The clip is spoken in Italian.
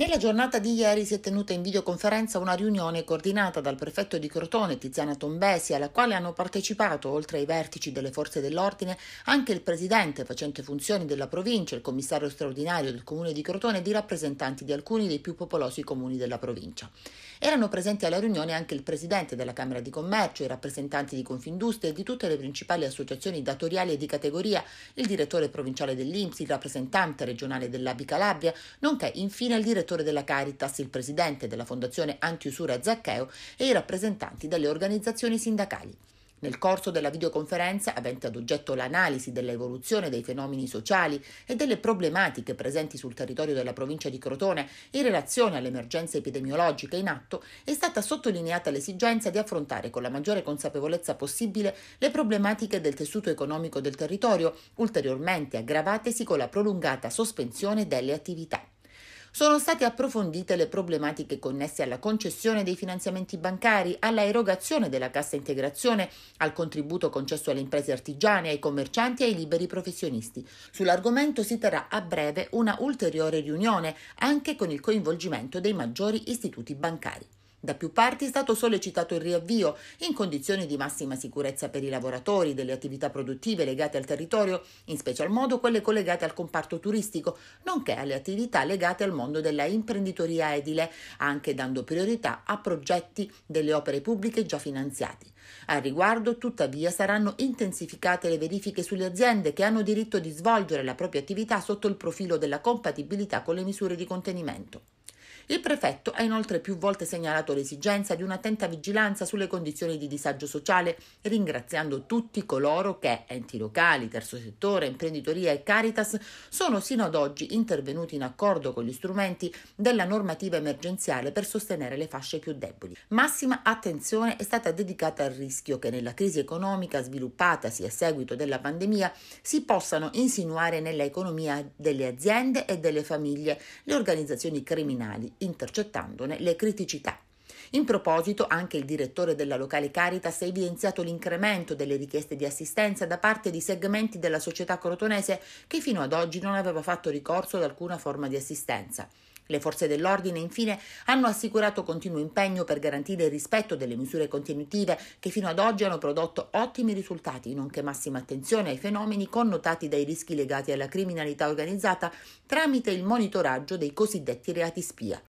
Nella giornata di ieri si è tenuta in videoconferenza una riunione coordinata dal prefetto di Crotone Tiziana Tombesi, alla quale hanno partecipato, oltre ai vertici delle forze dell'ordine, anche il presidente facente funzioni della provincia, il commissario straordinario del comune di Crotone e di rappresentanti di alcuni dei più popolosi comuni della provincia. Erano presenti alla riunione anche il presidente della Camera di Commercio, i rappresentanti di Confindustria e di tutte le principali associazioni datoriali e di categoria, il direttore provinciale dell'Inps, il rappresentante regionale dell'Abi Calabria, nonché infine il direttore direttore della Caritas, il presidente della Fondazione Antiusura Zaccheo e i rappresentanti delle organizzazioni sindacali. Nel corso della videoconferenza, avente ad oggetto l'analisi dell'evoluzione dei fenomeni sociali e delle problematiche presenti sul territorio della provincia di Crotone in relazione all'emergenza epidemiologica in atto, è stata sottolineata l'esigenza di affrontare con la maggiore consapevolezza possibile le problematiche del tessuto economico del territorio, ulteriormente aggravatesi con la prolungata sospensione delle attività. Sono state approfondite le problematiche connesse alla concessione dei finanziamenti bancari, alla erogazione della cassa integrazione, al contributo concesso alle imprese artigiane, ai commercianti e ai liberi professionisti. Sull'argomento si terrà a breve una ulteriore riunione, anche con il coinvolgimento dei maggiori istituti bancari. Da più parti è stato sollecitato il riavvio, in condizioni di massima sicurezza per i lavoratori, delle attività produttive legate al territorio, in special modo quelle collegate al comparto turistico, nonché alle attività legate al mondo della imprenditoria edile, anche dando priorità a progetti delle opere pubbliche già finanziati. Al riguardo, tuttavia, saranno intensificate le verifiche sulle aziende che hanno diritto di svolgere la propria attività sotto il profilo della compatibilità con le misure di contenimento. Il prefetto ha inoltre più volte segnalato l'esigenza di un'attenta vigilanza sulle condizioni di disagio sociale, ringraziando tutti coloro che, enti locali, terzo settore, imprenditoria e Caritas, sono sino ad oggi intervenuti in accordo con gli strumenti della normativa emergenziale per sostenere le fasce più deboli. Massima attenzione è stata dedicata al rischio che nella crisi economica sviluppatasi a seguito della pandemia si possano insinuare nell'economia delle aziende e delle famiglie le organizzazioni criminali intercettandone le criticità. In proposito, anche il direttore della locale Caritas ha evidenziato l'incremento delle richieste di assistenza da parte di segmenti della società crotonese che fino ad oggi non aveva fatto ricorso ad alcuna forma di assistenza. Le forze dell'ordine, infine, hanno assicurato continuo impegno per garantire il rispetto delle misure contenitive che fino ad oggi hanno prodotto ottimi risultati, nonché massima attenzione ai fenomeni connotati dai rischi legati alla criminalità organizzata tramite il monitoraggio dei cosiddetti reati spia.